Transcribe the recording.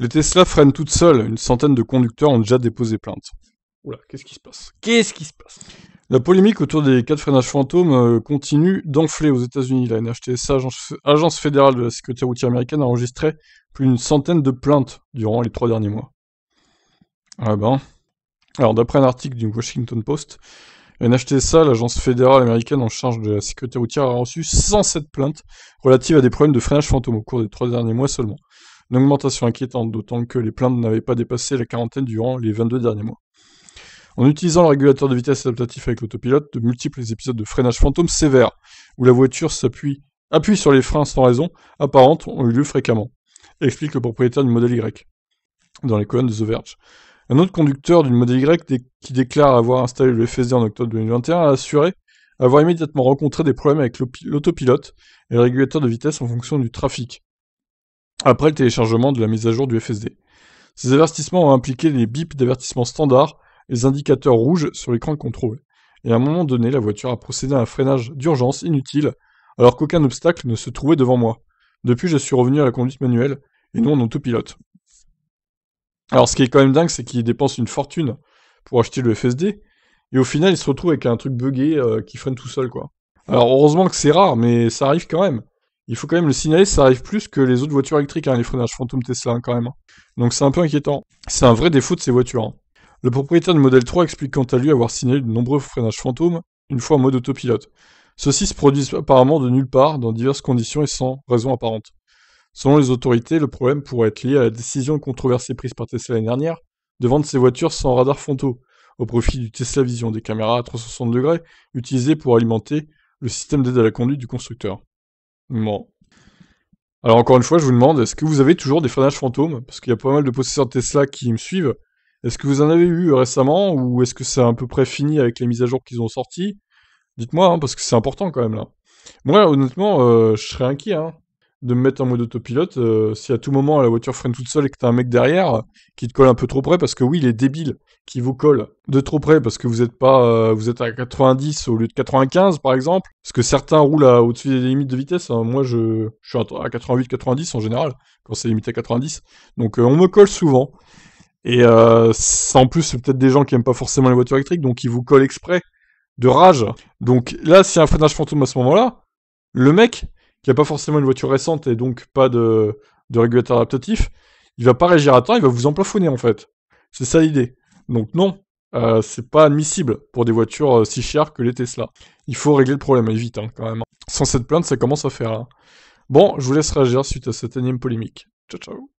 Les Tesla freinent toutes seules. Une centaine de conducteurs ont déjà déposé plainte. Oula, qu'est-ce qui se passe Qu'est-ce qui se passe La polémique autour des cas de freinage fantôme euh, continue d'enfler aux États-Unis. La NHTSA, l'agence fédérale de la sécurité routière américaine, a enregistré plus d'une centaine de plaintes durant les trois derniers mois. Ah ben. Alors, d'après un article du Washington Post, la NHTSA, l'agence fédérale américaine en charge de la sécurité routière, a reçu 107 plaintes relatives à des problèmes de freinage fantôme au cours des trois derniers mois seulement une augmentation inquiétante, d'autant que les plaintes n'avaient pas dépassé la quarantaine durant les 22 derniers mois. En utilisant le régulateur de vitesse adaptatif avec l'autopilote, de multiples épisodes de freinage fantôme sévère, où la voiture s'appuie appuie sur les freins sans raison apparente, ont eu lieu fréquemment, explique le propriétaire du modèle Y, dans les colonnes de The Verge. Un autre conducteur d'une modèle Y qui déclare avoir installé le FSD en octobre 2021 a assuré avoir immédiatement rencontré des problèmes avec l'autopilote et le régulateur de vitesse en fonction du trafic, après le téléchargement de la mise à jour du FSD. Ces avertissements ont impliqué les bips d'avertissement standard, les indicateurs rouges sur l'écran de contrôle. Et à un moment donné, la voiture a procédé à un freinage d'urgence inutile, alors qu'aucun obstacle ne se trouvait devant moi. Depuis, je suis revenu à la conduite manuelle, et non en autopilote. Alors ce qui est quand même dingue, c'est qu'il dépense une fortune pour acheter le FSD, et au final, il se retrouve avec un truc bugué euh, qui freine tout seul, quoi. Alors heureusement que c'est rare, mais ça arrive quand même il faut quand même le signaler, ça arrive plus que les autres voitures électriques, hein, les freinages fantômes Tesla hein, quand même. Hein. Donc c'est un peu inquiétant. C'est un vrai défaut de ces voitures. Le propriétaire du modèle 3 explique quant à lui avoir signalé de nombreux freinages fantômes, une fois en mode autopilote. Ceux-ci se produisent apparemment de nulle part, dans diverses conditions et sans raison apparente. Selon les autorités, le problème pourrait être lié à la décision controversée prise par Tesla l'année dernière de vendre ses voitures sans radar fantôme, au profit du Tesla Vision, des caméras à 360 degrés utilisées pour alimenter le système d'aide à la conduite du constructeur. Bon. Alors encore une fois, je vous demande, est-ce que vous avez toujours des freinages fantômes Parce qu'il y a pas mal de possesseurs de Tesla qui me suivent. Est-ce que vous en avez eu euh, récemment ou est-ce que c'est à peu près fini avec les mises à jour qu'ils ont sorties Dites-moi, hein, parce que c'est important quand même là. Moi, honnêtement, euh, je serais inquiet. Hein de me mettre en mode autopilote. Euh, si à tout moment la voiture freine toute seule et que t'as un mec derrière euh, qui te colle un peu trop près, parce que oui, il est débile qui vous colle de trop près parce que vous êtes pas, euh, vous êtes à 90 au lieu de 95 par exemple, parce que certains roulent au-dessus des limites de vitesse. Hein. Moi, je, suis à 88-90 en général quand c'est limité à 90. Donc on me colle souvent. Et ça, en plus, c'est peut-être des gens qui aiment pas forcément les voitures électriques, donc ils vous collent exprès de rage. Donc là, s'il y a un freinage fantôme à ce moment-là, le mec, n'y a pas forcément une voiture récente et donc pas de, régulateur adaptatif, il va pas réagir à temps, il va vous emplafonner en fait. C'est ça l'idée. Donc non, euh, c'est pas admissible pour des voitures euh, si chères que les Tesla. Il faut régler le problème, vite hein, quand même. Sans cette plainte, ça commence à faire. Hein. Bon, je vous laisse réagir suite à cette énième polémique. Ciao ciao